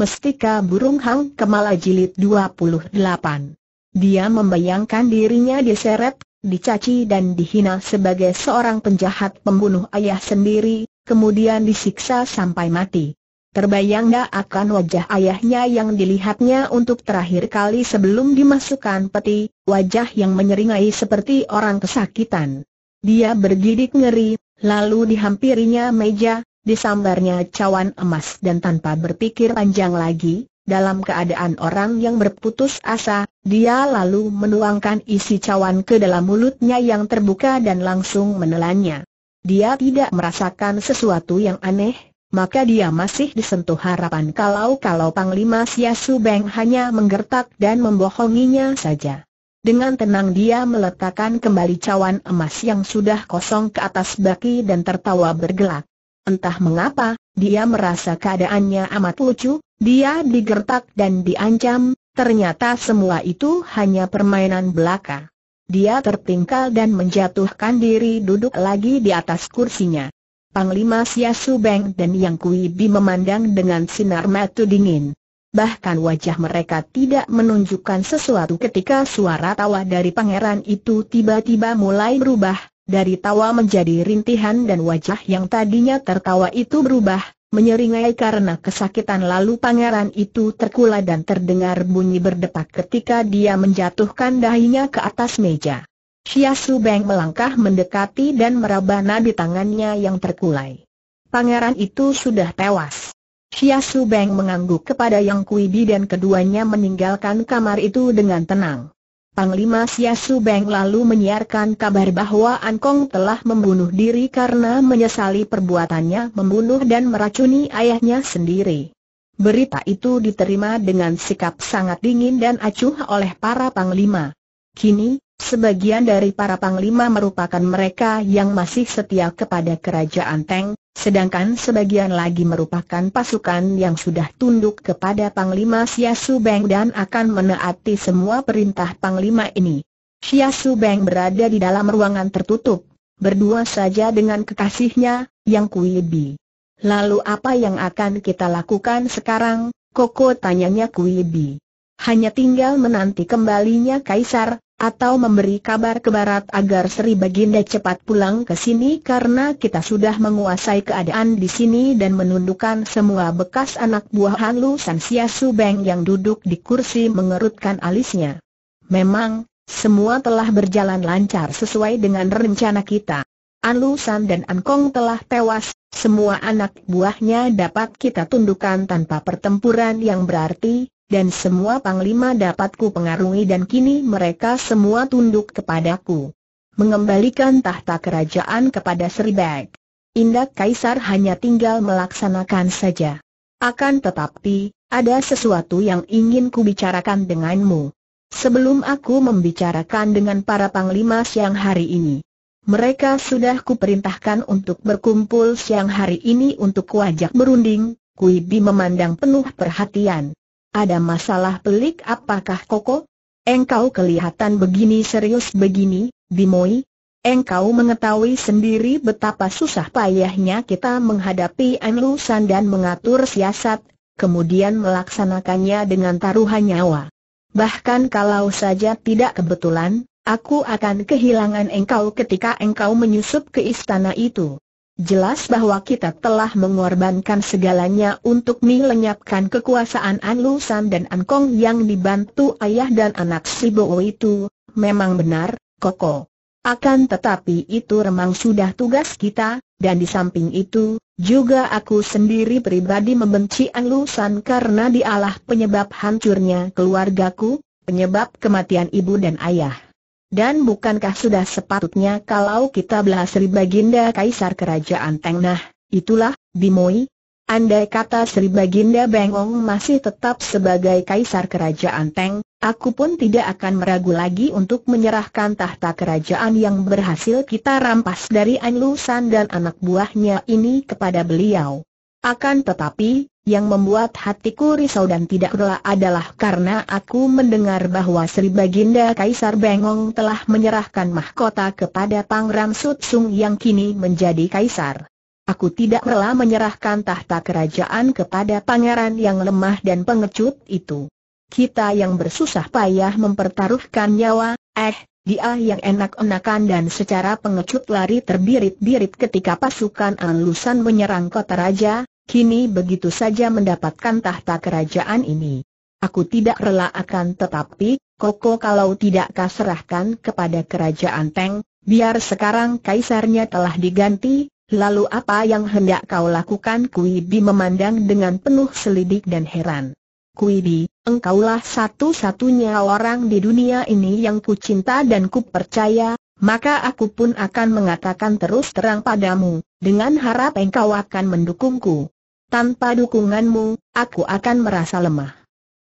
Mestika Burung Hang Kemala Jilid 28. Dia membayangkan dirinya diseret, dicaci dan dihina sebagai seorang penjahat pembunuh ayah sendiri, kemudian disiksa sampai mati. Terbayangnya akan wajah ayahnya yang dilihatnya untuk terakhir kali sebelum dimasukkan peti, wajah yang menyeringai seperti orang kesakitan. Dia bergidik ngeri, lalu dihampirinya meja, disambarnya cawan emas dan tanpa berpikir panjang lagi, dalam keadaan orang yang berputus asa, dia lalu menuangkan isi cawan ke dalam mulutnya yang terbuka dan langsung menelannya. Dia tidak merasakan sesuatu yang aneh, maka dia masih disentuh harapan kalau-kalau Panglima Sia hanya menggertak dan membohonginya saja. Dengan tenang dia meletakkan kembali cawan emas yang sudah kosong ke atas baki dan tertawa bergelak. Entah mengapa, dia merasa keadaannya amat lucu, dia digertak dan diancam, ternyata semua itu hanya permainan belaka. Dia tertinggal dan menjatuhkan diri duduk lagi di atas kursinya. Panglima Sia Beng dan Yang Bi memandang dengan sinar mata dingin. Bahkan wajah mereka tidak menunjukkan sesuatu ketika suara tawa dari pangeran itu tiba-tiba mulai berubah, dari tawa menjadi rintihan dan wajah yang tadinya tertawa itu berubah, menyeringai karena kesakitan lalu pangeran itu terkula dan terdengar bunyi berdetak ketika dia menjatuhkan dahinya ke atas meja. Xia Su Beng melangkah mendekati dan meraba nadi tangannya yang terkulai. Pangeran itu sudah tewas. Xia Su Beng mengangguk kepada Yang Kuidi dan keduanya meninggalkan kamar itu dengan tenang. Panglima Siasu Beng lalu menyiarkan kabar bahwa An Kong telah membunuh diri karena menyesali perbuatannya membunuh dan meracuni ayahnya sendiri. Berita itu diterima dengan sikap sangat dingin dan acuh oleh para panglima. Kini, sebagian dari para panglima merupakan mereka yang masih setia kepada kerajaan Teng, Sedangkan sebagian lagi merupakan pasukan yang sudah tunduk kepada Panglima Xia Su Beng dan akan menaati semua perintah Panglima ini. Xia Su Beng berada di dalam ruangan tertutup, berdua saja dengan kekasihnya, Yang Kui Bi. Lalu apa yang akan kita lakukan sekarang, Koko tanyanya Kui Bi. Hanya tinggal menanti kembalinya Kaisar, atau memberi kabar ke barat agar Sri Baginda cepat pulang ke sini karena kita sudah menguasai keadaan di sini dan menundukkan semua bekas anak buah Hanlu San Subeng yang duduk di kursi mengerutkan alisnya. Memang, semua telah berjalan lancar sesuai dengan rencana kita. Anlu San dan Ankong telah tewas, semua anak buahnya dapat kita tundukkan tanpa pertempuran yang berarti, dan semua panglima dapatku pengaruhi dan kini mereka semua tunduk kepadaku. Mengembalikan tahta kerajaan kepada Sri Bag. Indah Kaisar hanya tinggal melaksanakan saja. Akan tetapi, ada sesuatu yang ingin kubicarakan denganmu. Sebelum aku membicarakan dengan para panglima siang hari ini. Mereka sudah kuperintahkan untuk berkumpul siang hari ini untuk kuajak berunding, Kuibi memandang penuh perhatian. Ada masalah pelik apakah Koko? Engkau kelihatan begini serius begini, Bimoi? Engkau mengetahui sendiri betapa susah payahnya kita menghadapi Anlusan dan mengatur siasat, kemudian melaksanakannya dengan taruhan nyawa. Bahkan kalau saja tidak kebetulan, aku akan kehilangan engkau ketika engkau menyusup ke istana itu. Jelas bahwa kita telah mengorbankan segalanya untuk melenyapkan kekuasaan An Lusan dan An Kong yang dibantu ayah dan anak si Bo itu, memang benar, Koko. Akan tetapi itu memang sudah tugas kita, dan di samping itu, juga aku sendiri pribadi membenci An Lusan karena dialah penyebab hancurnya keluargaku, penyebab kematian ibu dan ayah. Dan bukankah sudah sepatutnya kalau kita berhasil baginda kaisar kerajaan tengah, itulah, Bimoi? Andai kata Sri Baginda Bengong masih tetap sebagai kaisar kerajaan Teng, aku pun tidak akan meragu lagi untuk menyerahkan tahta kerajaan yang berhasil kita rampas dari Anlusan dan anak buahnya ini kepada beliau. Akan tetapi, yang membuat hatiku risau dan tidak rela adalah karena aku mendengar bahwa Sri Baginda Kaisar Bengong telah menyerahkan mahkota kepada Pangeran Sutsung yang kini menjadi kaisar. Aku tidak rela menyerahkan tahta kerajaan kepada pangeran yang lemah dan pengecut itu. Kita yang bersusah payah mempertaruhkan nyawa, eh, dia yang enak-enakan dan secara pengecut lari terbirit-birit ketika pasukan Anlusan menyerang kota raja, kini begitu saja mendapatkan tahta kerajaan ini. Aku tidak rela akan tetapi, Koko kalau tidak kaserahkan kepada kerajaan Teng, biar sekarang kaisarnya telah diganti, lalu apa yang hendak kau lakukan Kui Bi memandang dengan penuh selidik dan heran. Kui Bi, engkaulah satu-satunya orang di dunia ini yang ku cinta dan ku percaya, maka aku pun akan mengatakan terus terang padamu, dengan harap engkau akan mendukungku. Tanpa dukunganmu, aku akan merasa lemah.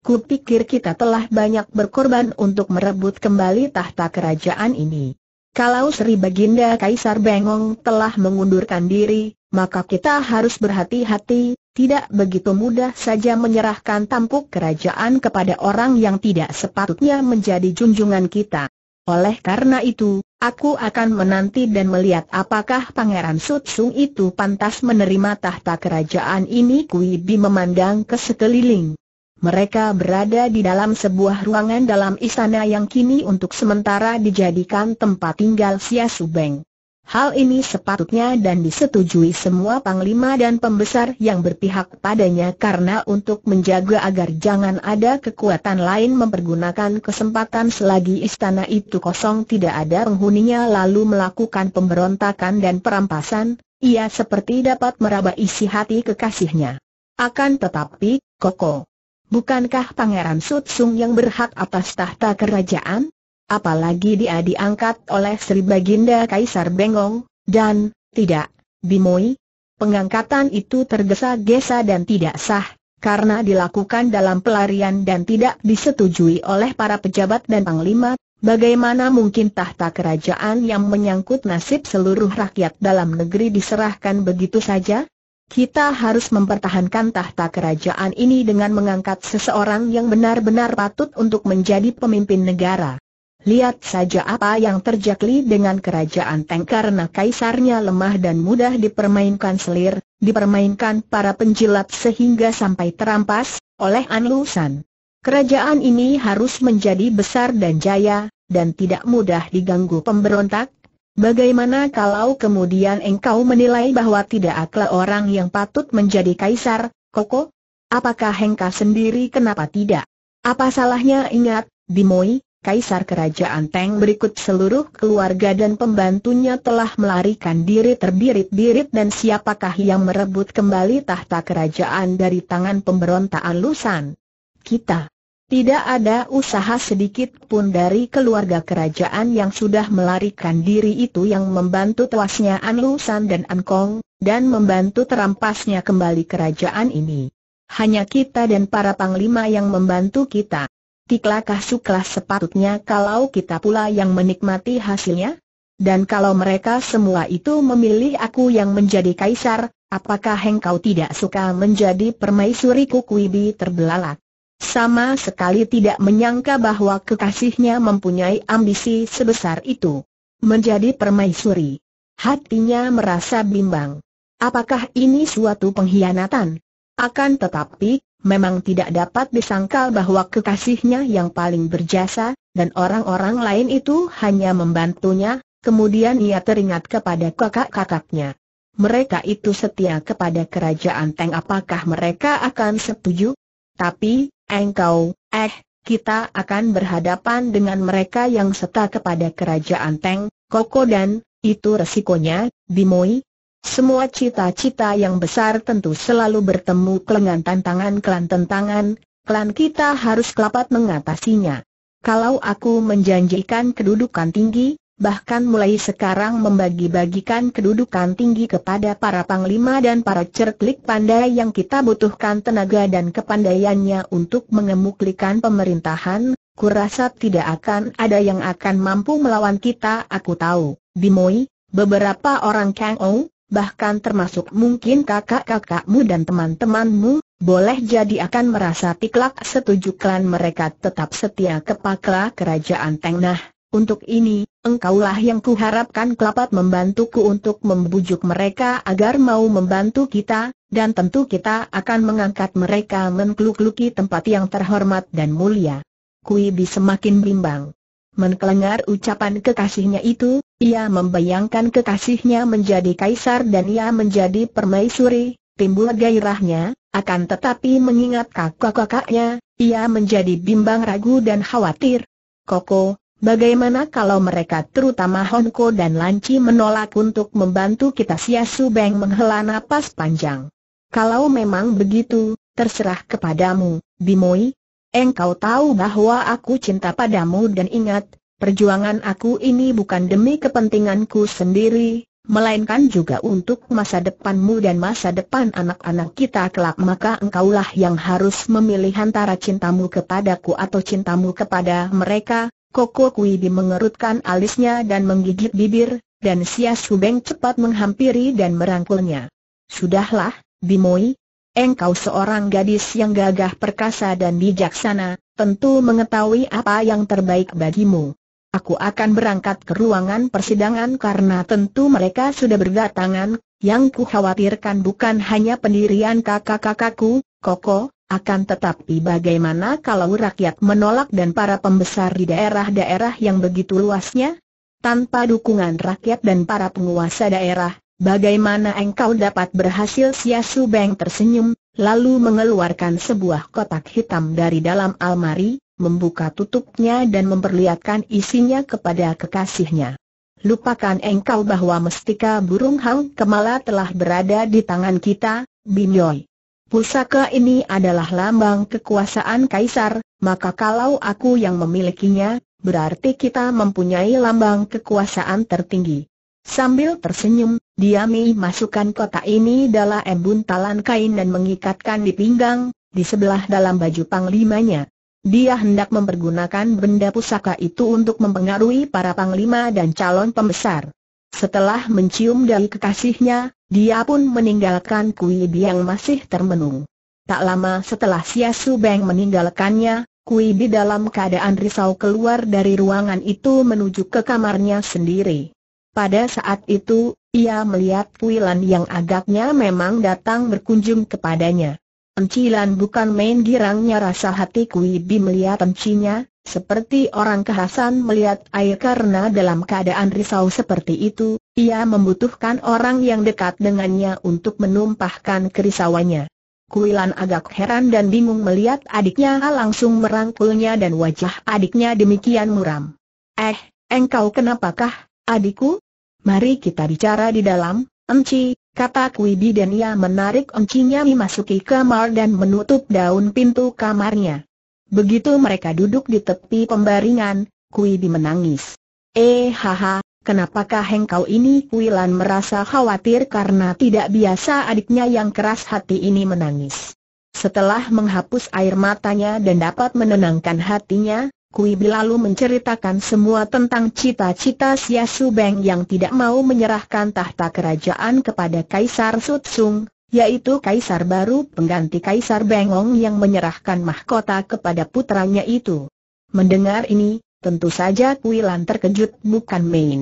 Kupikir kita telah banyak berkorban untuk merebut kembali tahta kerajaan ini. Kalau Sri Baginda Kaisar Bengong telah mengundurkan diri, maka kita harus berhati-hati, tidak begitu mudah saja menyerahkan tampuk kerajaan kepada orang yang tidak sepatutnya menjadi junjungan kita. Oleh karena itu, Aku akan menanti dan melihat apakah Pangeran Sutsung itu pantas menerima tahta kerajaan ini Kui Bi memandang ke sekeliling. Mereka berada di dalam sebuah ruangan dalam istana yang kini untuk sementara dijadikan tempat tinggal Xia Subeng. Hal ini sepatutnya dan disetujui semua panglima dan pembesar yang berpihak padanya karena untuk menjaga agar jangan ada kekuatan lain mempergunakan kesempatan selagi istana itu kosong tidak ada penghuninya lalu melakukan pemberontakan dan perampasan, ia seperti dapat meraba isi hati kekasihnya. Akan tetapi, Koko, bukankah Pangeran Sutsung yang berhak atas tahta kerajaan? apalagi dia diangkat oleh Sri Baginda Kaisar Bengong, dan, tidak, Bimoi. Pengangkatan itu tergesa-gesa dan tidak sah, karena dilakukan dalam pelarian dan tidak disetujui oleh para pejabat dan panglima, bagaimana mungkin tahta kerajaan yang menyangkut nasib seluruh rakyat dalam negeri diserahkan begitu saja? Kita harus mempertahankan tahta kerajaan ini dengan mengangkat seseorang yang benar-benar patut untuk menjadi pemimpin negara. Lihat saja apa yang terjadi dengan kerajaan Teng karena kaisarnya lemah dan mudah dipermainkan selir, dipermainkan para penjilat sehingga sampai terampas oleh Lusan. Kerajaan ini harus menjadi besar dan jaya, dan tidak mudah diganggu pemberontak. Bagaimana kalau kemudian engkau menilai bahwa tidak akla orang yang patut menjadi kaisar, Koko? Apakah engkau sendiri kenapa tidak? Apa salahnya ingat, Bimoi, Kaisar Kerajaan Teng berikut seluruh keluarga dan pembantunya telah melarikan diri terbirit-birit dan siapakah yang merebut kembali tahta kerajaan dari tangan pemberontak Lusan? Kita. Tidak ada usaha sedikit pun dari keluarga kerajaan yang sudah melarikan diri itu yang membantu tewasnya An Lusan dan An Kong, dan membantu terampasnya kembali kerajaan ini. Hanya kita dan para panglima yang membantu kita tiklakah suklah sepatutnya kalau kita pula yang menikmati hasilnya? Dan kalau mereka semua itu memilih aku yang menjadi kaisar, apakah engkau tidak suka menjadi permaisuri Kukuibi terbelalak? Sama sekali tidak menyangka bahwa kekasihnya mempunyai ambisi sebesar itu. Menjadi permaisuri. Hatinya merasa bimbang. Apakah ini suatu pengkhianatan? Akan tetapi, memang tidak dapat disangkal bahwa kekasihnya yang paling berjasa, dan orang-orang lain itu hanya membantunya, kemudian ia teringat kepada kakak-kakaknya. Mereka itu setia kepada kerajaan Teng apakah mereka akan setuju? Tapi, engkau, eh, kita akan berhadapan dengan mereka yang setia kepada kerajaan Teng, Koko dan, itu resikonya, Bimoi, semua cita-cita yang besar tentu selalu bertemu kelengan tantangan klan tentangan, klan kita harus kelapat mengatasinya. Kalau aku menjanjikan kedudukan tinggi, bahkan mulai sekarang membagi-bagikan kedudukan tinggi kepada para panglima dan para cerklik pandai yang kita butuhkan tenaga dan kepandaiannya untuk mengemuklikan pemerintahan, kurasa tidak akan ada yang akan mampu melawan kita aku tahu, Bimoy, beberapa orang Kang Ou, bahkan termasuk mungkin kakak-kakakmu dan teman-temanmu, boleh jadi akan merasa tiklak setuju klan mereka tetap setia kepada kerajaan tengah Untuk ini, engkaulah yang kuharapkan kelapat membantuku untuk membujuk mereka agar mau membantu kita, dan tentu kita akan mengangkat mereka menkluk-kluki tempat yang terhormat dan mulia. Kui bisa semakin bimbang. Menkelengar ucapan kekasihnya itu, ia membayangkan kekasihnya menjadi kaisar dan ia menjadi permaisuri, timbul gairahnya, akan tetapi mengingat kakak-kakaknya, ia menjadi bimbang ragu dan khawatir. Koko, bagaimana kalau mereka terutama Honko dan Lanci menolak untuk membantu kita Siasu Beng menghela napas panjang? Kalau memang begitu, terserah kepadamu, Bimoi. Engkau tahu bahwa aku cinta padamu dan ingat, Perjuangan aku ini bukan demi kepentinganku sendiri, melainkan juga untuk masa depanmu dan masa depan anak-anak kita kelak maka engkaulah yang harus memilih antara cintamu kepadaku atau cintamu kepada mereka. Koko Kuidi mengerutkan alisnya dan menggigit bibir, dan Sia Subeng cepat menghampiri dan merangkulnya. Sudahlah, Bimoi, engkau seorang gadis yang gagah perkasa dan bijaksana, tentu mengetahui apa yang terbaik bagimu aku akan berangkat ke ruangan persidangan karena tentu mereka sudah berdatangan, yang ku khawatirkan bukan hanya pendirian kakak-kakakku, Koko, akan tetapi bagaimana kalau rakyat menolak dan para pembesar di daerah-daerah yang begitu luasnya? Tanpa dukungan rakyat dan para penguasa daerah, bagaimana engkau dapat berhasil Siasu Beng tersenyum, lalu mengeluarkan sebuah kotak hitam dari dalam almari, membuka tutupnya dan memperlihatkan isinya kepada kekasihnya. Lupakan engkau bahwa mestika burung hang kemala telah berada di tangan kita, Binyoy. Pusaka ini adalah lambang kekuasaan kaisar, maka kalau aku yang memilikinya, berarti kita mempunyai lambang kekuasaan tertinggi. Sambil tersenyum, Diami masukkan kotak ini dalam embun talan kain dan mengikatkan di pinggang, di sebelah dalam baju panglimanya. Dia hendak mempergunakan benda pusaka itu untuk mempengaruhi para panglima dan calon pembesar. Setelah mencium dari kekasihnya, dia pun meninggalkan Kui yang masih termenung. Tak lama setelah Sia Su Beng meninggalkannya, Kui Bi dalam keadaan risau keluar dari ruangan itu menuju ke kamarnya sendiri. Pada saat itu, ia melihat Kui Lan yang agaknya memang datang berkunjung kepadanya. Encilan bukan main girangnya rasa hati Kui Bi melihat encinya, seperti orang kehasan melihat air karena dalam keadaan risau seperti itu, ia membutuhkan orang yang dekat dengannya untuk menumpahkan kerisauannya. Kuilan agak heran dan bingung melihat adiknya langsung merangkulnya dan wajah adiknya demikian muram. Eh, engkau kenapakah, adikku? Mari kita bicara di dalam, Emci, kata Kuidi dan ia menarik encinya memasuki kamar dan menutup daun pintu kamarnya. Begitu mereka duduk di tepi pembaringan, Kuidi menangis. Eh haha, kenapakah engkau ini Kuilan merasa khawatir karena tidak biasa adiknya yang keras hati ini menangis. Setelah menghapus air matanya dan dapat menenangkan hatinya, Kui lalu menceritakan semua tentang cita-cita Xia Su Beng yang tidak mau menyerahkan tahta kerajaan kepada Kaisar Sutsung, yaitu Kaisar baru pengganti Kaisar Bengong yang menyerahkan mahkota kepada putranya itu. Mendengar ini, tentu saja Kui Lan terkejut bukan main.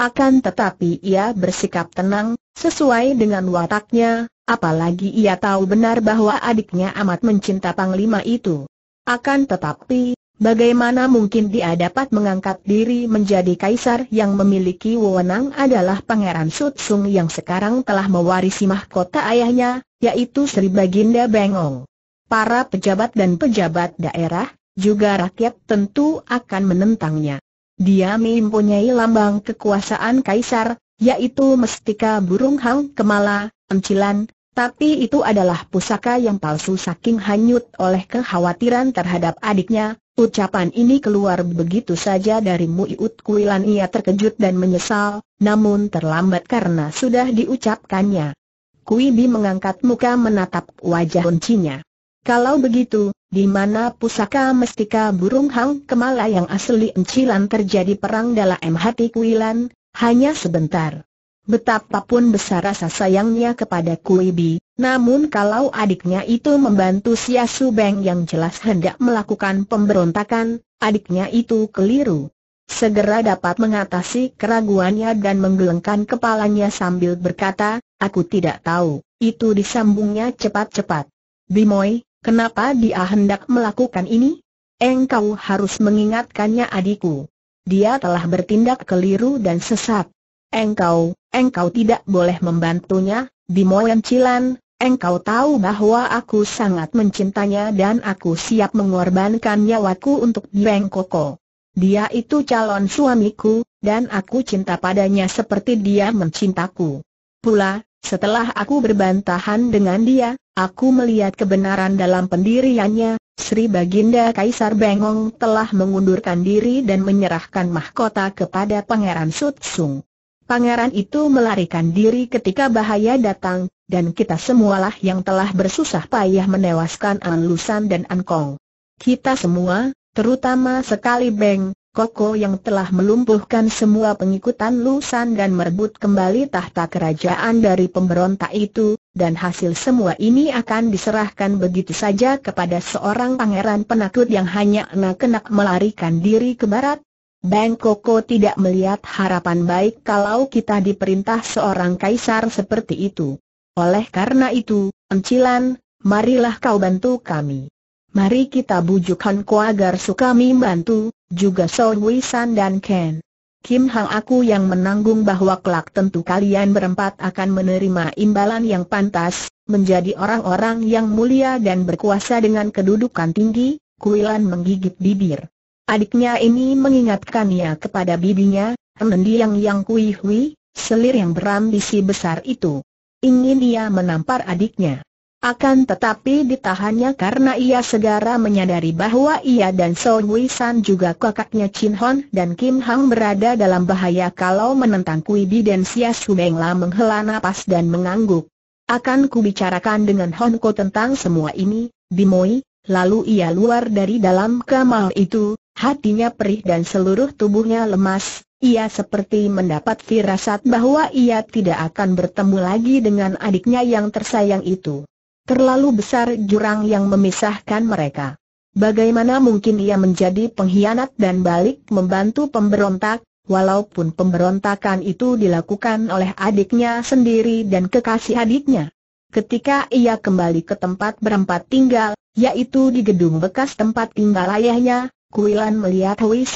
Akan tetapi ia bersikap tenang, sesuai dengan wataknya, apalagi ia tahu benar bahwa adiknya amat mencinta Panglima itu. Akan tetapi, Bagaimana mungkin dia dapat mengangkat diri menjadi kaisar yang memiliki wewenang adalah Pangeran Sutsung yang sekarang telah mewarisi mahkota ayahnya, yaitu Sri Baginda Bengong. Para pejabat dan pejabat daerah, juga rakyat tentu akan menentangnya. Dia mempunyai lambang kekuasaan kaisar, yaitu mestika burung hang kemala, encilan, tapi itu adalah pusaka yang palsu saking hanyut oleh kekhawatiran terhadap adiknya, Ucapan ini keluar begitu saja dari Muiut Kuilan ia terkejut dan menyesal, namun terlambat karena sudah diucapkannya. Kui Bi mengangkat muka menatap wajah kuncinya. Kalau begitu, di mana pusaka mestika burung hang kemala yang asli encilan terjadi perang dalam hati Kuilan, hanya sebentar. Betapapun besar rasa sayangnya kepada Kui Bi, namun kalau adiknya itu membantu Sia Beng yang jelas hendak melakukan pemberontakan, adiknya itu keliru. Segera dapat mengatasi keraguannya dan menggelengkan kepalanya sambil berkata, aku tidak tahu, itu disambungnya cepat-cepat. Bimoy, kenapa dia hendak melakukan ini? Engkau harus mengingatkannya adikku. Dia telah bertindak keliru dan sesat. Engkau, engkau tidak boleh membantunya, Bimoy Cilan, Engkau tahu bahwa aku sangat mencintanya dan aku siap mengorbankan nyawaku untuk Beng Koko. Dia itu calon suamiku, dan aku cinta padanya seperti dia mencintaku. Pula, setelah aku berbantahan dengan dia, aku melihat kebenaran dalam pendiriannya, Sri Baginda Kaisar Bengong telah mengundurkan diri dan menyerahkan mahkota kepada Pangeran Sutsung. Pangeran itu melarikan diri ketika bahaya datang, dan kita semualah yang telah bersusah payah menewaskan An Lusan dan An Kong. Kita semua, terutama sekali Beng, Koko yang telah melumpuhkan semua pengikutan Lusan dan merebut kembali tahta kerajaan dari pemberontak itu, dan hasil semua ini akan diserahkan begitu saja kepada seorang pangeran penakut yang hanya nak kenak melarikan diri ke barat? Beng Koko tidak melihat harapan baik kalau kita diperintah seorang kaisar seperti itu. Oleh karena itu, Encilan, marilah kau bantu kami. Mari kita bujuk Han Kuo agar kami bantu, juga So san dan Ken. Kim Hang aku yang menanggung bahwa kelak tentu kalian berempat akan menerima imbalan yang pantas, menjadi orang-orang yang mulia dan berkuasa dengan kedudukan tinggi, Kuilan menggigit bibir. Adiknya ini mengingatkannya kepada bibinya, Mendiang Yang Kui Hui, selir yang berambisi besar itu ingin dia menampar adiknya. Akan tetapi ditahannya karena ia segera menyadari bahwa ia dan Song Wei San juga kakaknya Chin Hon dan Kim Hang berada dalam bahaya kalau menentang Kui Bi dan Sia Su Beng Lam menghela napas dan mengangguk. Akan kubicarakan dengan Hon Ko tentang semua ini, Bimoi, lalu ia luar dari dalam kamar itu, hatinya perih dan seluruh tubuhnya lemas, ia seperti mendapat firasat bahwa ia tidak akan bertemu lagi dengan adiknya yang tersayang itu. Terlalu besar jurang yang memisahkan mereka. Bagaimana mungkin ia menjadi pengkhianat dan balik membantu pemberontak, walaupun pemberontakan itu dilakukan oleh adiknya sendiri dan kekasih adiknya. Ketika ia kembali ke tempat berempat tinggal, yaitu di gedung bekas tempat tinggal ayahnya, Kuilan melihat Hui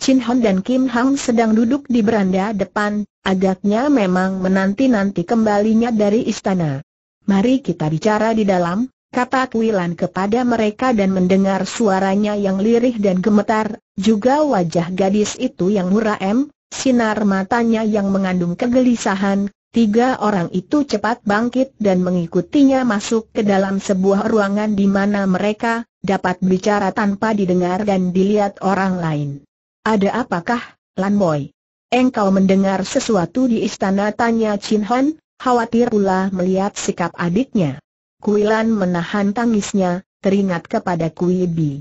Chin Hon dan Kim Hang sedang duduk di beranda depan, agaknya memang menanti-nanti kembalinya dari istana. Mari kita bicara di dalam, kata Kuilan kepada mereka dan mendengar suaranya yang lirih dan gemetar, juga wajah gadis itu yang muraem, sinar matanya yang mengandung kegelisahan, Tiga orang itu cepat bangkit dan mengikutinya masuk ke dalam sebuah ruangan di mana mereka dapat bicara tanpa didengar dan dilihat orang lain. Ada apakah, Lan Boy? Engkau mendengar sesuatu di istana tanya Chin Hon. khawatir pula melihat sikap adiknya. Kuilan menahan tangisnya, teringat kepada Kui Bi.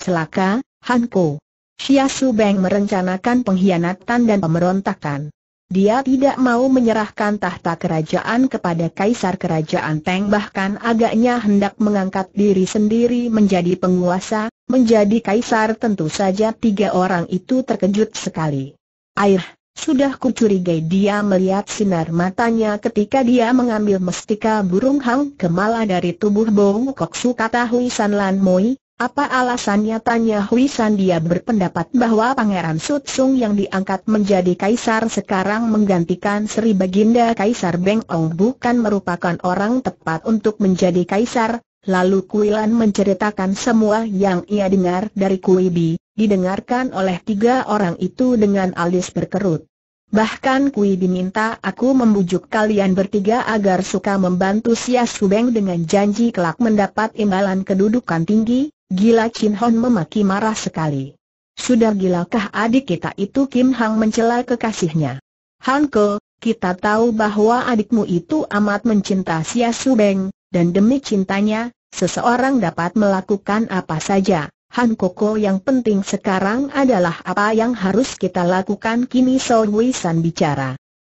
Celaka, Han Ko. Xia Su Beng merencanakan pengkhianatan dan pemberontakan. Dia tidak mau menyerahkan tahta kerajaan kepada kaisar kerajaan Teng bahkan agaknya hendak mengangkat diri sendiri menjadi penguasa, menjadi kaisar tentu saja tiga orang itu terkejut sekali. Air, sudah kucurigai dia melihat sinar matanya ketika dia mengambil mestika burung hang kemala dari tubuh Bong Koksu kata Hui San Lan Moi, apa alasannya tanya Hui San dia berpendapat bahwa Pangeran Sut yang diangkat menjadi kaisar sekarang menggantikan Sri Baginda Kaisar Beng Ong bukan merupakan orang tepat untuk menjadi kaisar, lalu Kuilan menceritakan semua yang ia dengar dari Kui Bi, didengarkan oleh tiga orang itu dengan alis berkerut. Bahkan Kui minta aku membujuk kalian bertiga agar suka membantu Sia Subeng dengan janji kelak mendapat imbalan kedudukan tinggi, Gila Chin Hon memaki marah sekali. Sudah gilakah adik kita itu Kim Hang mencela kekasihnya? Han Ke, kita tahu bahwa adikmu itu amat mencinta Sia Su Beng, dan demi cintanya, seseorang dapat melakukan apa saja. Han Koko yang penting sekarang adalah apa yang harus kita lakukan kini So Hui San bicara.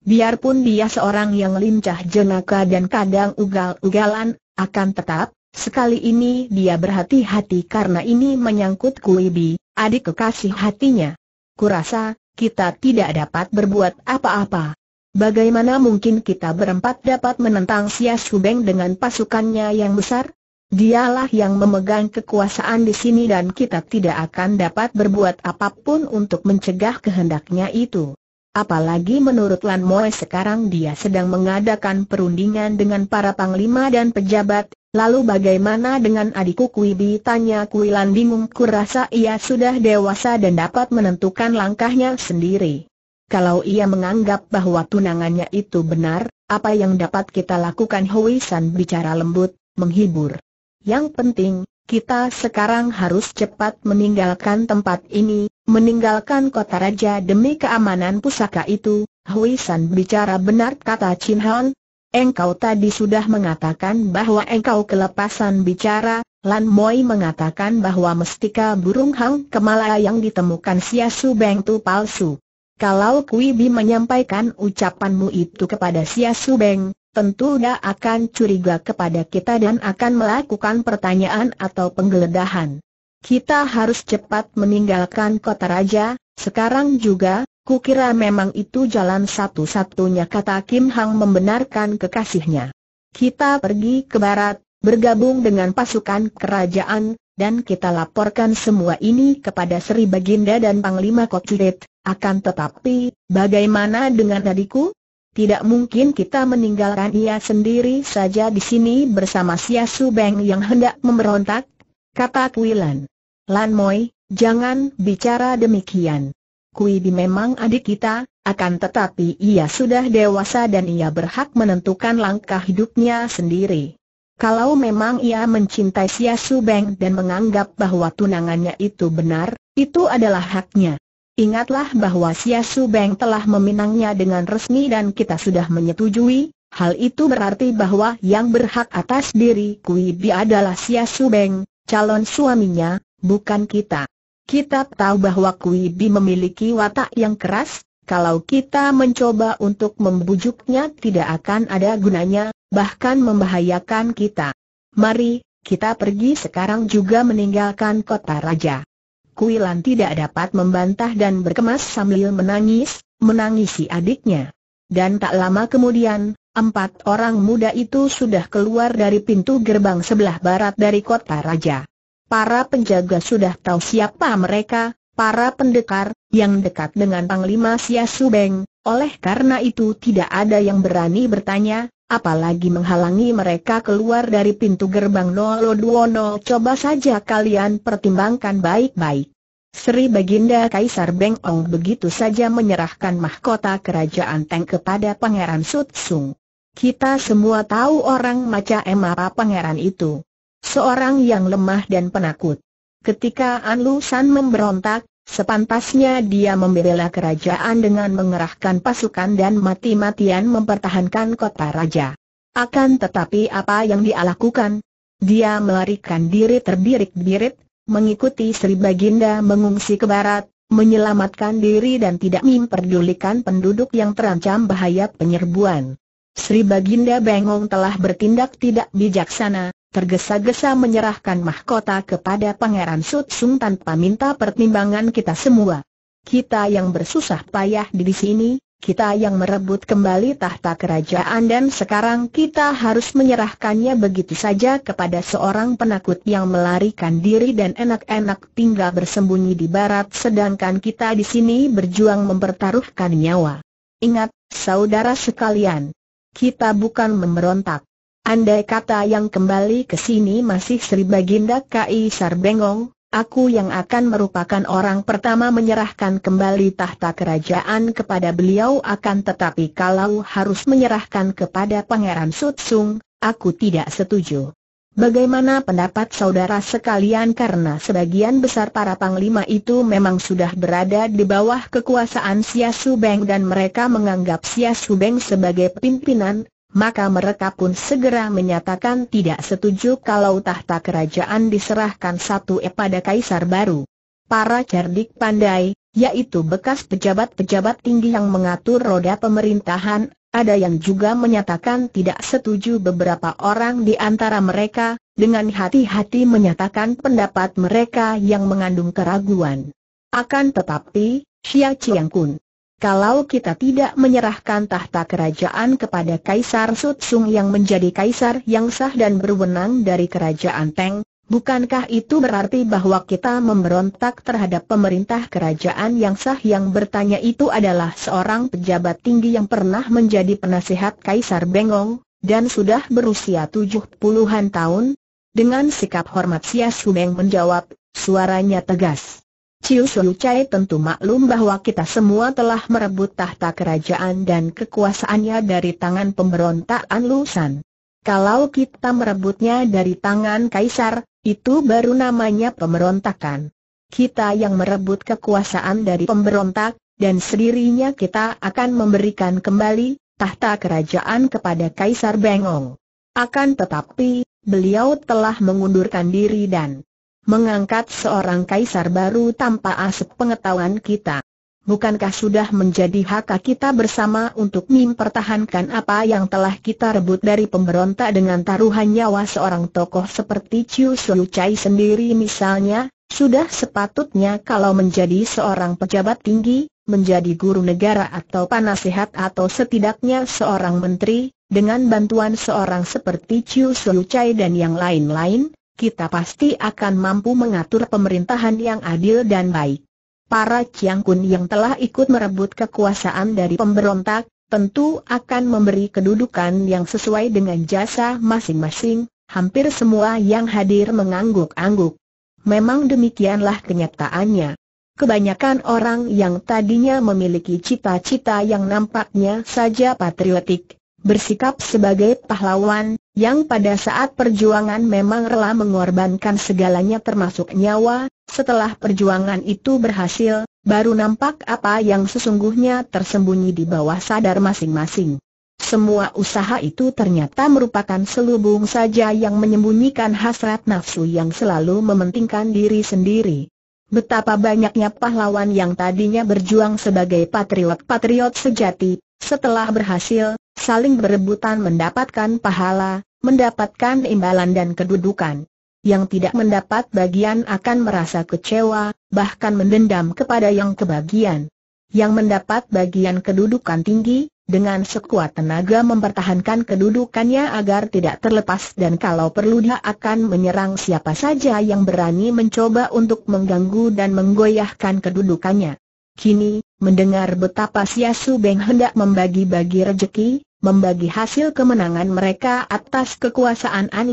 Biarpun dia seorang yang lincah jenaka dan kadang ugal-ugalan, akan tetap, Sekali ini dia berhati-hati karena ini menyangkut Kuibi, adik kekasih hatinya. Kurasa, kita tidak dapat berbuat apa-apa. Bagaimana mungkin kita berempat dapat menentang Sia Subeng dengan pasukannya yang besar? Dialah yang memegang kekuasaan di sini dan kita tidak akan dapat berbuat apapun untuk mencegah kehendaknya itu. Apalagi menurut Lan Moe sekarang dia sedang mengadakan perundingan dengan para panglima dan pejabat Lalu bagaimana dengan adikku Kuibi? Tanya Kuilan bingung kurasa ia sudah dewasa dan dapat menentukan langkahnya sendiri. Kalau ia menganggap bahwa tunangannya itu benar, apa yang dapat kita lakukan Hui San bicara lembut, menghibur. Yang penting, kita sekarang harus cepat meninggalkan tempat ini, meninggalkan kota raja demi keamanan pusaka itu. Hui San bicara benar kata Chin Han, Engkau tadi sudah mengatakan bahwa engkau kelepasan bicara, Lan Moi mengatakan bahwa mestika burung hang kemala yang ditemukan Sia Su Beng itu palsu. Kalau Kui Bi menyampaikan ucapanmu itu kepada Sia Su Beng, tentu dia akan curiga kepada kita dan akan melakukan pertanyaan atau penggeledahan. Kita harus cepat meninggalkan kota raja, sekarang juga, Kukira memang itu jalan satu-satunya kata Kim Hang membenarkan kekasihnya. Kita pergi ke barat, bergabung dengan pasukan kerajaan, dan kita laporkan semua ini kepada Sri Baginda dan Panglima Kocurit, akan tetapi, bagaimana dengan adikku? Tidak mungkin kita meninggalkan ia sendiri saja di sini bersama Sia Su Beng yang hendak memberontak, kata Kuilan. Lan Moi, jangan bicara demikian. Kui Bi memang adik kita, akan tetapi ia sudah dewasa dan ia berhak menentukan langkah hidupnya sendiri. Kalau memang ia mencintai Sia Su Beng dan menganggap bahwa tunangannya itu benar, itu adalah haknya. Ingatlah bahwa Sia Su Beng telah meminangnya dengan resmi dan kita sudah menyetujui, hal itu berarti bahwa yang berhak atas diri Kui Bi adalah Sia Su Beng, calon suaminya, bukan kita. Kita tahu bahwa Kui Bi memiliki watak yang keras, kalau kita mencoba untuk membujuknya tidak akan ada gunanya, bahkan membahayakan kita. Mari, kita pergi sekarang juga meninggalkan kota raja. Kuilan tidak dapat membantah dan berkemas sambil menangis, menangisi adiknya. Dan tak lama kemudian, empat orang muda itu sudah keluar dari pintu gerbang sebelah barat dari kota raja para penjaga sudah tahu siapa mereka, para pendekar, yang dekat dengan Panglima Sia Subeng, oleh karena itu tidak ada yang berani bertanya, apalagi menghalangi mereka keluar dari pintu gerbang 0020 coba saja kalian pertimbangkan baik-baik. Sri Baginda Kaisar Beng Ong begitu saja menyerahkan mahkota kerajaan Teng kepada Pangeran Sutsung. Kita semua tahu orang macam apa pangeran itu. Seorang yang lemah dan penakut. Ketika An Lu San memberontak, sepantasnya dia membela kerajaan dengan mengerahkan pasukan dan mati-matian mempertahankan kota raja. Akan tetapi apa yang dia lakukan? Dia melarikan diri terbirik-birit, mengikuti Sri Baginda mengungsi ke barat, menyelamatkan diri dan tidak memperdulikan penduduk yang terancam bahaya penyerbuan. Sri Baginda Bengong telah bertindak tidak bijaksana, tergesa-gesa menyerahkan mahkota kepada Pangeran Sut Sung tanpa minta pertimbangan kita semua. Kita yang bersusah payah di sini, kita yang merebut kembali tahta kerajaan dan sekarang kita harus menyerahkannya begitu saja kepada seorang penakut yang melarikan diri dan enak-enak tinggal bersembunyi di barat sedangkan kita di sini berjuang mempertaruhkan nyawa. Ingat, saudara sekalian, kita bukan memberontak. Andai kata yang kembali ke sini masih Sri Baginda Kaisar Bengong, aku yang akan merupakan orang pertama menyerahkan kembali tahta kerajaan kepada beliau akan tetapi kalau harus menyerahkan kepada Pangeran Sutsung, aku tidak setuju. Bagaimana pendapat saudara sekalian karena sebagian besar para panglima itu memang sudah berada di bawah kekuasaan Sia Subeng dan mereka menganggap Sia Subeng sebagai pimpinan, maka mereka pun segera menyatakan tidak setuju kalau tahta kerajaan diserahkan satu e pada kaisar baru. Para cerdik pandai, yaitu bekas pejabat-pejabat tinggi yang mengatur roda pemerintahan, ada yang juga menyatakan tidak setuju beberapa orang di antara mereka, dengan hati-hati menyatakan pendapat mereka yang mengandung keraguan. Akan tetapi, Xia Chiang Kun kalau kita tidak menyerahkan tahta kerajaan kepada Kaisar Sutsung yang menjadi kaisar yang sah dan berwenang dari kerajaan Teng, bukankah itu berarti bahwa kita memberontak terhadap pemerintah kerajaan yang sah yang bertanya itu adalah seorang pejabat tinggi yang pernah menjadi penasihat Kaisar Bengong, dan sudah berusia tujuh puluhan tahun? Dengan sikap hormat Sia Sumeng menjawab, suaranya tegas. Ciu Sun Chai tentu maklum bahwa kita semua telah merebut tahta kerajaan dan kekuasaannya dari tangan pemberontak San. Kalau kita merebutnya dari tangan kaisar, itu baru namanya pemberontakan. Kita yang merebut kekuasaan dari pemberontak, dan sendirinya kita akan memberikan kembali tahta kerajaan kepada Kaisar Bengong. Akan tetapi, beliau telah mengundurkan diri dan mengangkat seorang kaisar baru tanpa asap pengetahuan kita. Bukankah sudah menjadi hak kita bersama untuk mempertahankan apa yang telah kita rebut dari pemberontak dengan taruhan nyawa seorang tokoh seperti Chiu Suu Chai sendiri misalnya? Sudah sepatutnya kalau menjadi seorang pejabat tinggi, menjadi guru negara atau panasehat atau setidaknya seorang menteri, dengan bantuan seorang seperti Chiu Suu Chai dan yang lain-lain, kita pasti akan mampu mengatur pemerintahan yang adil dan baik. Para Chiang yang telah ikut merebut kekuasaan dari pemberontak, tentu akan memberi kedudukan yang sesuai dengan jasa masing-masing, hampir semua yang hadir mengangguk-angguk. Memang demikianlah kenyataannya. Kebanyakan orang yang tadinya memiliki cita-cita yang nampaknya saja patriotik, bersikap sebagai pahlawan, yang pada saat perjuangan memang rela mengorbankan segalanya termasuk nyawa, setelah perjuangan itu berhasil, baru nampak apa yang sesungguhnya tersembunyi di bawah sadar masing-masing. Semua usaha itu ternyata merupakan selubung saja yang menyembunyikan hasrat nafsu yang selalu mementingkan diri sendiri. Betapa banyaknya pahlawan yang tadinya berjuang sebagai patriot-patriot sejati, setelah berhasil, saling berebutan mendapatkan pahala, mendapatkan imbalan dan kedudukan. Yang tidak mendapat bagian akan merasa kecewa, bahkan mendendam kepada yang kebagian. Yang mendapat bagian kedudukan tinggi, dengan sekuat tenaga mempertahankan kedudukannya agar tidak terlepas dan kalau perlu dia akan menyerang siapa saja yang berani mencoba untuk mengganggu dan menggoyahkan kedudukannya. Kini, mendengar betapa Sia Beng hendak membagi-bagi rejeki, membagi hasil kemenangan mereka atas kekuasaan An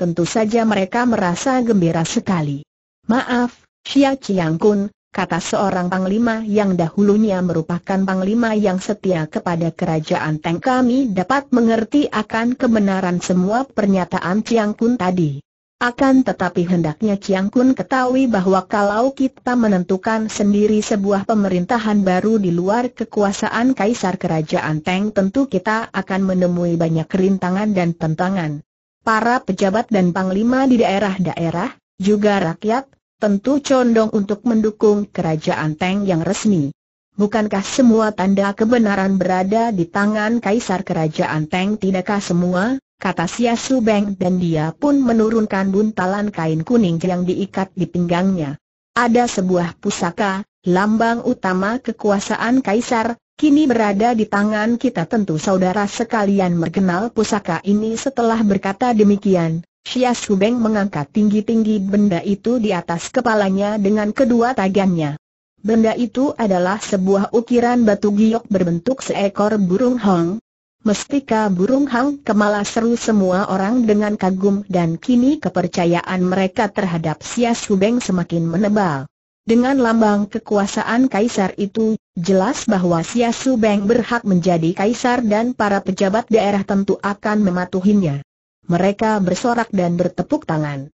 tentu saja mereka merasa gembira sekali. Maaf, Xia Chiang Kun, kata seorang panglima yang dahulunya merupakan panglima yang setia kepada kerajaan Teng kami dapat mengerti akan kebenaran semua pernyataan Chiang Kun tadi. Akan tetapi hendaknya Chiang Kun ketahui bahwa kalau kita menentukan sendiri sebuah pemerintahan baru di luar kekuasaan Kaisar Kerajaan Teng tentu kita akan menemui banyak rintangan dan tentangan. Para pejabat dan panglima di daerah-daerah, juga rakyat, tentu condong untuk mendukung Kerajaan Teng yang resmi. Bukankah semua tanda kebenaran berada di tangan Kaisar Kerajaan Teng tidakkah semua? kata Sia Su Beng dan dia pun menurunkan buntalan kain kuning yang diikat di pinggangnya. Ada sebuah pusaka, lambang utama kekuasaan kaisar, kini berada di tangan kita tentu saudara sekalian mengenal pusaka ini setelah berkata demikian. Xia Subeng mengangkat tinggi-tinggi benda itu di atas kepalanya dengan kedua tangannya. Benda itu adalah sebuah ukiran batu giok berbentuk seekor burung hong, Mestika burung hang kemala seru semua orang dengan kagum dan kini kepercayaan mereka terhadap Sia Subeng semakin menebal. Dengan lambang kekuasaan kaisar itu, jelas bahwa Sia Subeng berhak menjadi kaisar dan para pejabat daerah tentu akan mematuhinya. Mereka bersorak dan bertepuk tangan.